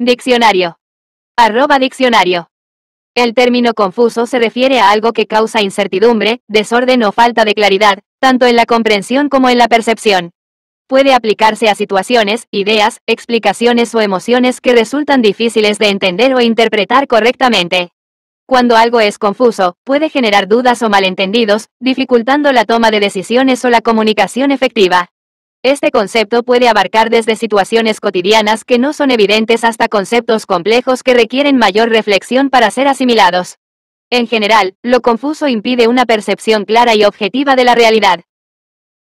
Diccionario. Arroba diccionario. El término confuso se refiere a algo que causa incertidumbre, desorden o falta de claridad, tanto en la comprensión como en la percepción. Puede aplicarse a situaciones, ideas, explicaciones o emociones que resultan difíciles de entender o interpretar correctamente. Cuando algo es confuso, puede generar dudas o malentendidos, dificultando la toma de decisiones o la comunicación efectiva. Este concepto puede abarcar desde situaciones cotidianas que no son evidentes hasta conceptos complejos que requieren mayor reflexión para ser asimilados. En general, lo confuso impide una percepción clara y objetiva de la realidad.